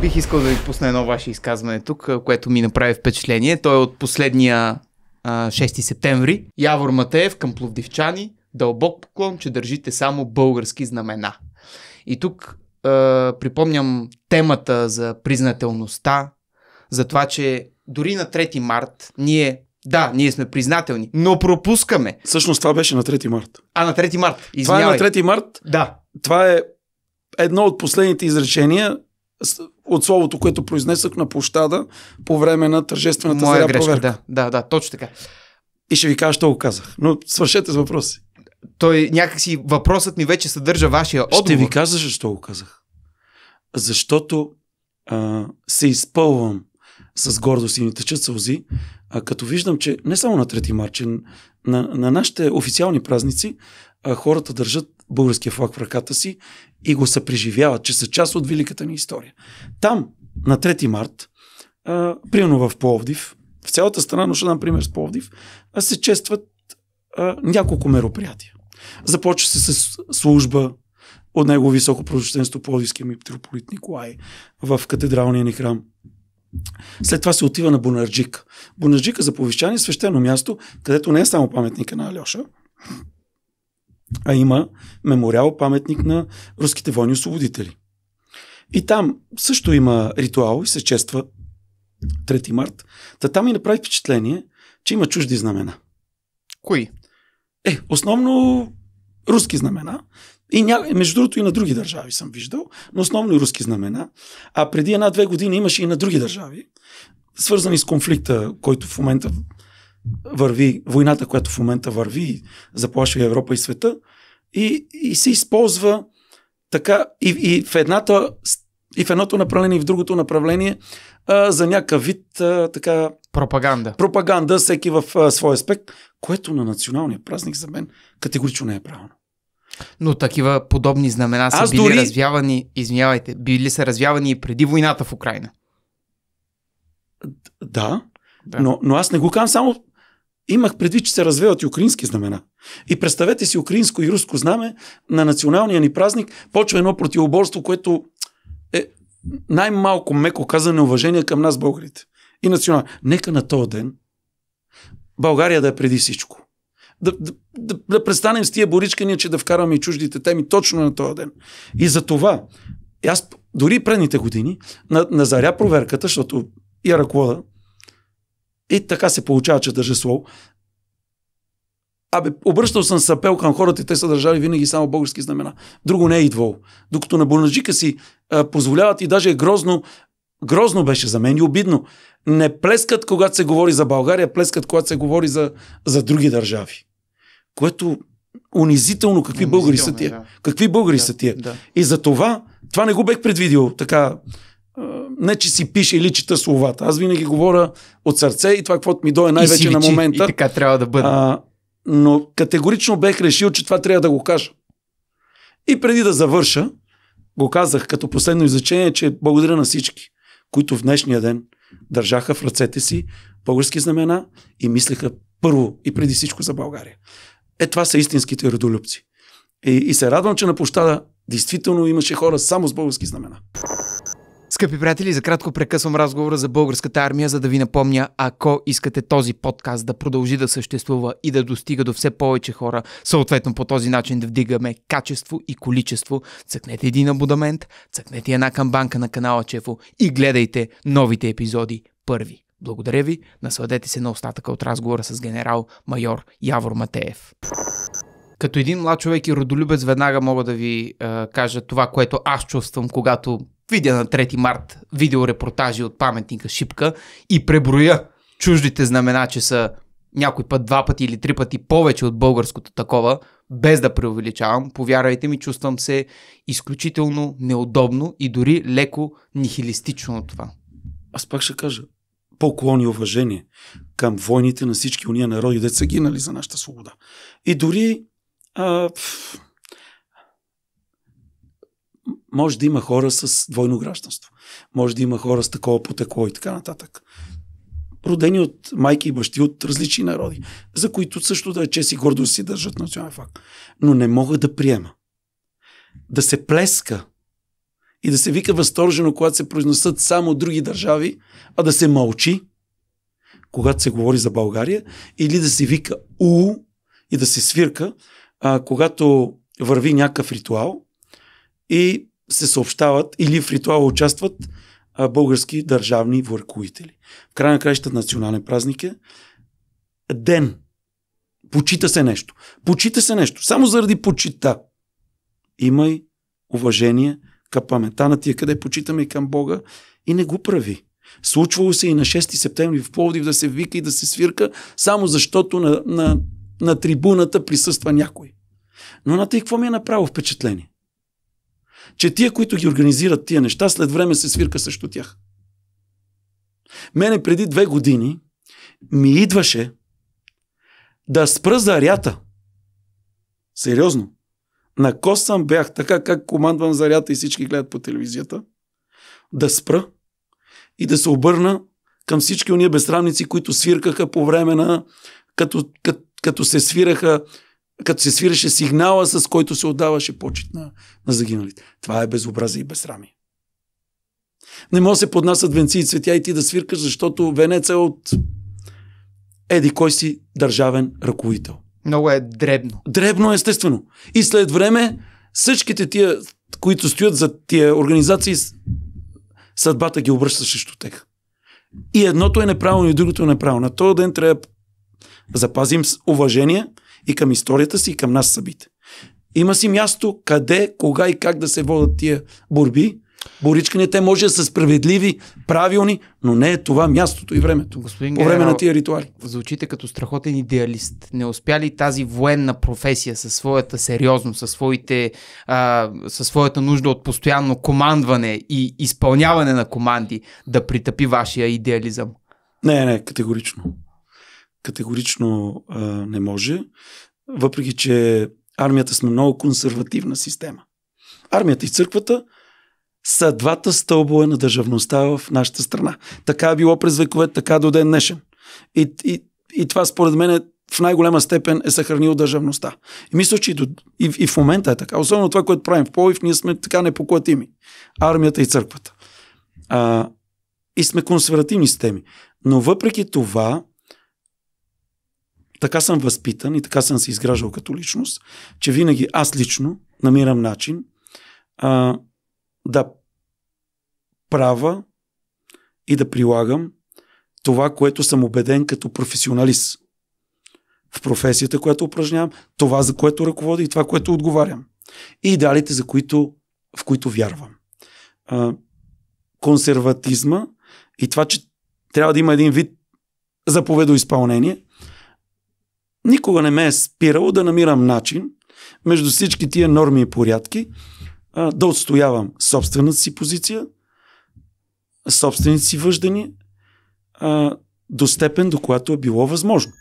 Бих искал да ви пусна едно ваше изказване тук, което ми направи впечатление. Той е от последния а, 6 септември. Явор Матеев към Пловдивчани. Дълбок поклон, че държите само български знамена. И тук а, припомням темата за признателността, за това, че дори на 3 март ние да, ние сме признателни, но пропускаме. Всъщност това беше на 3 март. А, на 3 март. Извинявай. Това е на 3 март. Да. Това е едно от последните изречения от словото, което произнесах на площада по време на тържествената Моя грешка, проверка. Да, да, да, точно така. И ще ви кажа, що го казах. Но свършете с въпроси. Той някакси въпросът ми вече съдържа вашия отговор. Ще ви кажа, защо го казах. Защото а, се изпълвам с гордост и ни течат сълзи, а като виждам, че не само на 3 марта, на, на нашите официални празници а, хората държат българския флаг в ръката си и го съпреживяват, че са част от великата ни история. Там, на 3 март, а, примерно в Пловдив, в цялата страна, но ще дам пример с Пловдив, а се честват а, няколко мероприятия. Започва се с служба от него високо просвещенство Пловдивския митрополит Николай в катедралния ни храм. След това се отива на Бонарджик. Бонарджика е за повещание е свещено място, където не е само паметника на Алеша, а има мемориал, паметник на руските войни освободители. И там също има ритуал и се чества 3 март. Та там ми направи впечатление, че има чужди знамена. Кои? Е, основно руски знамена. И ня... Между другото и на други държави съм виждал, но основно руски знамена. А преди една-две години имаше и на други държави, свързани с конфликта, който в момента върви войната, която в момента върви, заплашва Европа и света, и, и се използва така и, и в едната и в едното направление, и в другото направление а, за някакъв вид а, така... Пропаганда. Пропаганда, всеки в а, своя аспект, което на националния празник за мен категорично не е правилно. Но такива подобни знамена са Аз били дори... развявани, извинявайте, били са развявани и преди войната в Украина. Да, да. Но, но аз не го казвам само Имах предвид, че се развеват и украински знамена. И представете си украинско и руско знаме на националния ни празник. Почва едно противоборство, което е най-малко, меко казано, уважение към нас, българите. И национал. Нека на този ден България да е преди всичко. Да, да, да, да престанем с тия боричкания, че да вкараме и чуждите теми точно на този ден. И за това, аз дори предните години на, на заря проверката, защото я ръковода и така се получава, че държа слово. Абе, обръщал съм сапел към хората и те са държали винаги само български знамена. Друго не е идвало. Докато на Бурнаджика си а, позволяват и даже е грозно, грозно беше за мен и обидно. Не плескат, когато се говори за България, плескат, когато се говори за, за други държави. Което унизително какви унизително, българи са е, тия. Да. Какви българи да, са тия. Да. И за това, това не го бех предвидил така не че си пише или чета словата. Аз винаги говоря от сърце и това, каквото ми дойде най-вече на момента. И така трябва да бъде. А, но категорично бех решил, че това трябва да го кажа. И преди да завърша, го казах като последно изречение, че благодаря на всички, които в днешния ден държаха в ръцете си български знамена и мислеха първо и преди всичко за България. Е, това са истинските родолюбци. И, и се радвам, че на площада действително имаше хора само с български знамена. Скъпи приятели, за кратко прекъсвам разговора за българската армия, за да ви напомня, ако искате този подкаст да продължи да съществува и да достига до все повече хора, съответно по този начин да вдигаме качество и количество, цъкнете един абонамент, цъкнете една камбанка на канала Чефо и гледайте новите епизоди първи. Благодаря ви, насладете се на остатъка от разговора с генерал майор Явор Матеев. Като един млад човек и родолюбец веднага мога да ви е, кажа това, което аз чувствам, когато видя на 3 март видеорепортажи от паметника Шипка и преброя чуждите знамена, че са някой път два пъти или три пъти повече от българското такова, без да преувеличавам, повярвайте ми, чувствам се изключително неудобно и дори леко нихилистично от това. Аз пак ще кажа, поклон и уважение към войните на всички уния народи, деца гинали за нашата свобода. И дори а, може да има хора с двойно гражданство. Може да има хора с такова потекло и така нататък. Родени от майки и бащи от различни народи, за които също да е чест и гордост си държат национален факт. Но не мога да приема. Да се плеска и да се вика възторжено, когато се произнесат само други държави, а да се мълчи, когато се говори за България, или да се вика у и да се свирка, а, когато върви някакъв ритуал и се съобщават или в ритуала участват а, български държавни въркуители. В края на краищата национален празник е ден. Почита се нещо. Почита се нещо. Само заради почита. Имай уважение към памета на тия, къде почитаме и към Бога и не го прави. Случвало се и на 6 септември в Пловдив да се вика и да се свирка, само защото на, на, на трибуната присъства някой. Но на тъй какво ми е направо впечатление? че тия, които ги организират тия неща, след време се свирка срещу тях. Мене преди две години ми идваше да спра зарята. Сериозно. На косъм бях, така как командвам зарята и всички гледат по телевизията, да спра и да се обърна към всички уния безсрамници, които свиркаха по време на, като, като, като се свираха като се свиреше сигнала, с който се отдаваше почет на, на загиналите. Това е безобразие и безрами. Не може да се поднасят венци и цветя и ти да свиркаш, защото венец е от еди кой си държавен ръководител. Много е дребно. Дребно, естествено. И след време всичките тия, които стоят за тия организации, съдбата ги обръща срещу тях. И едното е неправилно, и другото е неправилно. На този ден трябва да запазим уважение – и към историята си, и към нас събите. Има си място къде, кога и как да се водят тия борби, Боричканите Те може да са справедливи, правилни, но не е това мястото и времето. Господин по време генерал, на тия ритуали. Звучите като страхотен идеалист. Не успя ли тази военна професия със своята сериозност, със, своите, а, със своята нужда от постоянно командване и изпълняване на команди да притъпи вашия идеализъм? Не, не, категорично категорично а, не може, въпреки че армията сме много консервативна система. Армията и църквата са двата стълбове на държавността в нашата страна. Така е било през векове, така до ден днешен. И, и, и това според мен е в най-голяма степен е съхранил държавността. И мисля, че и, до, и, и в момента е така. Особено това, което правим в Полив, ние сме така непоклатими. Армията и църквата. А, и сме консервативни системи. Но въпреки това, така съм възпитан и така съм се изграждал като личност, че винаги аз лично намирам начин а, да правя и да прилагам това, което съм убеден като професионалист в професията, която упражнявам, това, за което ръководя и това, което отговарям. И идеалите, за които, в които вярвам. А, консерватизма и това, че трябва да има един вид заповедоизпълнение – никога не ме е спирало да намирам начин между всички тия норми и порядки да отстоявам собствената си позиция, собствените си въждания, до степен, до която е било възможно.